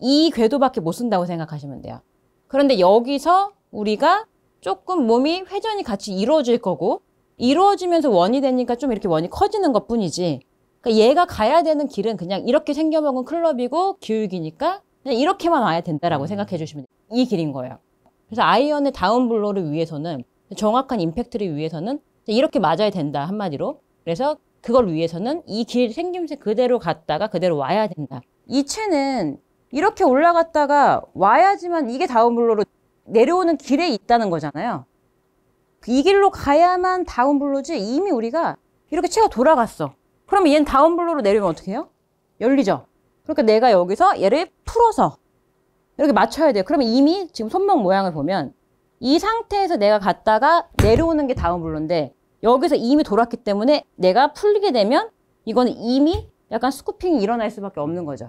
이 궤도밖에 못 쓴다고 생각하시면 돼요. 그런데 여기서 우리가 조금 몸이 회전이 같이 이루어질 거고 이루어지면서 원이 되니까 좀 이렇게 원이 커지는 것 뿐이지 그러니까 얘가 가야 되는 길은 그냥 이렇게 생겨먹은 클럽이고 기울기니까 그냥 이렇게만 와야 된다라고 음. 생각해 주시면 돼요. 이 길인 거예요. 그래서 아이언의 다운블로를 위해서는 정확한 임팩트를 위해서는 이렇게 맞아야 된다 한마디로 그래서 그걸 위해서는 이 길 생김새 그대로 갔다가 그대로 와야 된다. 이 채는 이렇게 올라갔다가 와야지만 이게 다운블로로 내려오는 길에 있다는 거잖아요. 이 길로 가야만 다운블로지 이미 우리가 이렇게 채가 돌아갔어. 그러면 얘는 다운블로로 내려오면 어떻게 해요? 열리죠? 그러니까 내가 여기서 얘를 풀어서 이렇게 맞춰야 돼요. 그러면 이미 지금 손목 모양을 보면 이 상태에서 내가 갔다가 내려오는 게 다운블로인데 여기서 이미 돌았기 때문에 내가 풀리게 되면 이거는 이미 약간 스쿠핑이 일어날 수밖에 없는 거죠.